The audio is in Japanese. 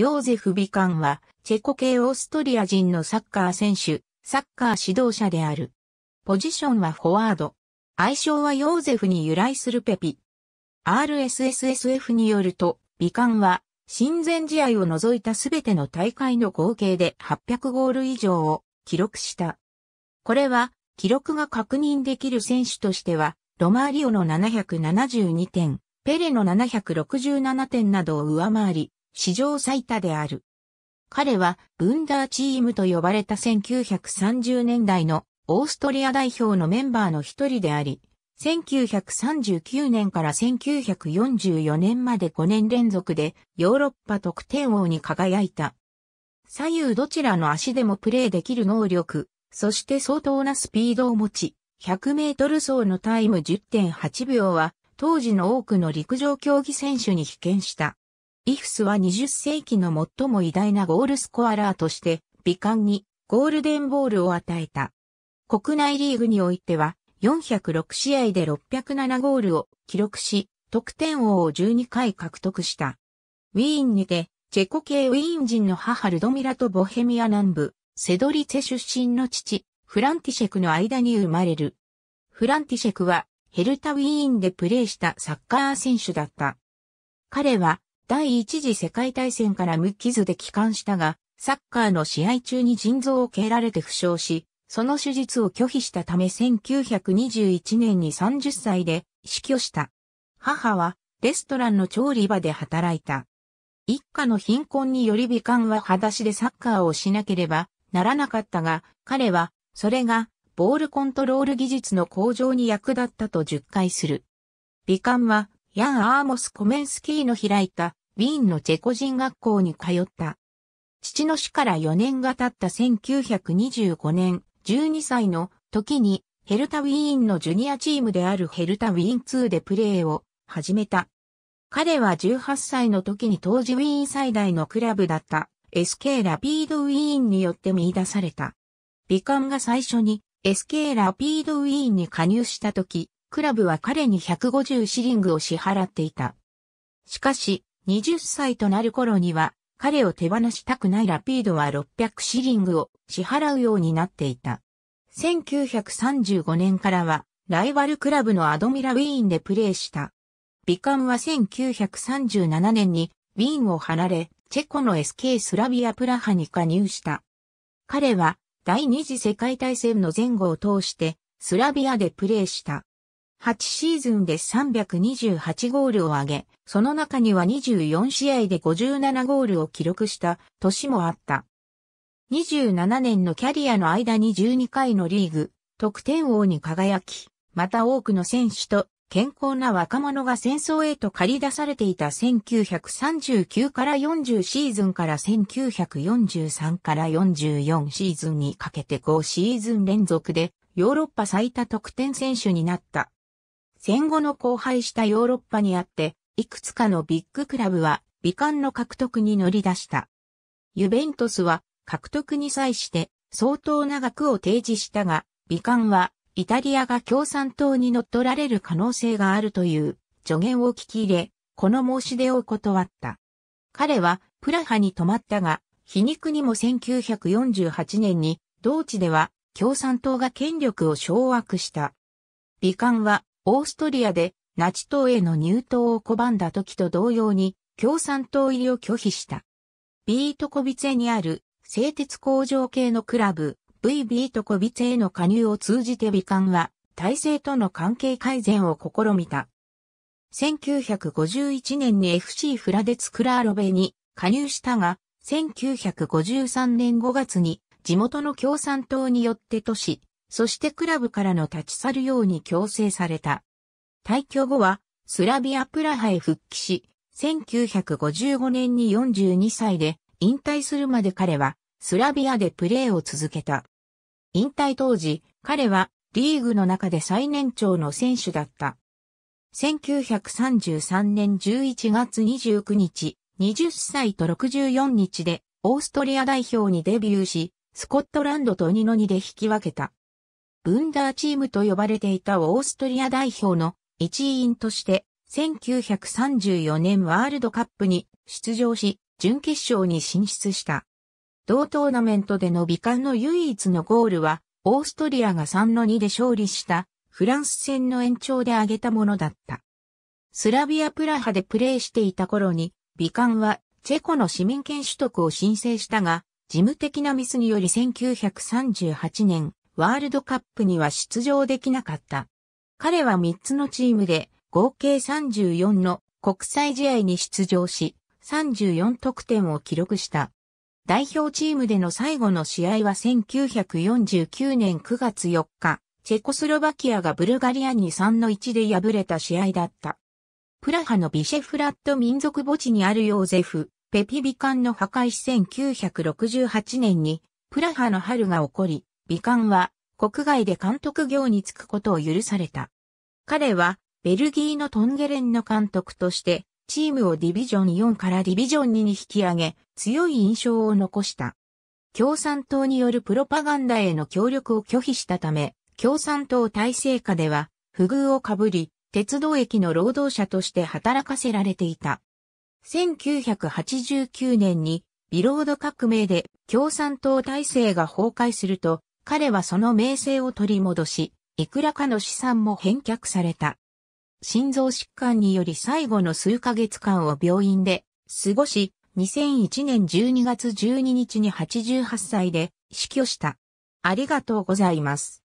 ヨーゼフ・ビカンは、チェコ系オーストリア人のサッカー選手、サッカー指導者である。ポジションはフォワード。愛称はヨーゼフに由来するペピ。RSSSF によると、ビカンは、親善試合を除いたすべての大会の合計で800ゴール以上を記録した。これは、記録が確認できる選手としては、ロマーリオの772点、ペレの767点などを上回り、史上最多である。彼は、ブンダーチームと呼ばれた1930年代のオーストリア代表のメンバーの一人であり、1939年から1944年まで5年連続でヨーロッパ得点王に輝いた。左右どちらの足でもプレーできる能力、そして相当なスピードを持ち、100メートル走のタイム10.8秒は、当時の多くの陸上競技選手に被験した。イフスは20世紀の最も偉大なゴールスコアラーとして、美観にゴールデンボールを与えた。国内リーグにおいては、406試合で607ゴールを記録し、得点王を12回獲得した。ウィーンにて、チェコ系ウィーン人の母ルドミラとボヘミア南部、セドリツェ出身の父、フランティシェクの間に生まれる。フランティシェクは、ヘルタウィーンでプレーしたサッカー選手だった。彼は、第一次世界大戦から無傷で帰還したが、サッカーの試合中に腎臓を蹴られて負傷し、その手術を拒否したため1921年に30歳で死去した。母はレストランの調理場で働いた。一家の貧困により美観は裸足でサッカーをしなければならなかったが、彼はそれがボールコントロール技術の向上に役立ったと10回する。美観はヤン・アーモス・コメンスキーの開いたウィーンのチェコ人学校に通った。父の死から4年が経った1925年、12歳の時にヘルタウィーンのジュニアチームであるヘルタウィーン2でプレーを始めた。彼は18歳の時に当時ウィーン最大のクラブだった SK ラピードウィーンによって見出された。美観が最初に SK ラピードウィーンに加入した時、クラブは彼に150シリングを支払っていた。しかし、20歳となる頃には、彼を手放したくないラピードは600シリングを支払うようになっていた。1935年からは、ライバルクラブのアドミラウィーンでプレーした。ビカムは1937年にウィーンを離れ、チェコの SK スラビアプラハに加入した。彼は第二次世界大戦の前後を通してスラビアでプレーした。8シーズンで328ゴールを挙げ、その中には24試合で57ゴールを記録した年もあった。27年のキャリアの間に12回のリーグ、得点王に輝き、また多くの選手と健康な若者が戦争へと駆り出されていた1939から40シーズンから1943から44シーズンにかけて5シーズン連続でヨーロッパ最多得点選手になった。戦後の荒廃したヨーロッパにあって、いくつかのビッグクラブは美観の獲得に乗り出した。ユベントスは獲得に際して相当な額を提示したが、美観はイタリアが共産党に乗っ取られる可能性があるという助言を聞き入れ、この申し出を断った。彼はプラハに泊まったが、皮肉にも1948年に同地では共産党が権力を掌握した。美観はオーストリアでナチ党への入党を拒んだ時と同様に共産党入りを拒否した。ビートコビツェにある製鉄工場系のクラブ V ビートコビツェへの加入を通じて美観は体制との関係改善を試みた。1951年に FC フラデツクラーロベに加入したが、1953年5月に地元の共産党によって都市そしてクラブからの立ち去るように強制された。退去後は、スラビアプラハへ復帰し、1955年に42歳で引退するまで彼はスラビアでプレーを続けた。引退当時、彼はリーグの中で最年長の選手だった。1933年11月29日、20歳と64日でオーストリア代表にデビューし、スコットランドと2の2で引き分けた。ブンダーチームと呼ばれていたオーストリア代表の一員として、1934年ワールドカップに出場し、準決勝に進出した。同トーナメントでの美観の唯一のゴールは、オーストリアが3-2で勝利したフランス戦の延長で挙げたものだった。スラビアプラハでプレーしていた頃に、美観はチェコの市民権取得を申請したが、事務的なミスにより1938年、ワールドカップには出場できなかった。彼は3つのチームで合計34の国際試合に出場し、34得点を記録した。代表チームでの最後の試合は1949年9月4日、チェコスロバキアがブルガリアに3の1で敗れた試合だった。プラハのビシェフラット民族墓地にあるヨーゼフ、ペピビカンの破壊1968年にプラハの春が起こり、美観は国外で監督業に就くことを許された。彼はベルギーのトンゲレンの監督としてチームをディビジョン4からディビジョン2に引き上げ強い印象を残した。共産党によるプロパガンダへの協力を拒否したため、共産党体制下では不遇をかぶり、鉄道駅の労働者として働かせられていた。1989年にビロード革命で共産党体制が崩壊すると彼はその名声を取り戻し、いくらかの資産も返却された。心臓疾患により最後の数ヶ月間を病院で過ごし、2001年12月12日に88歳で死去した。ありがとうございます。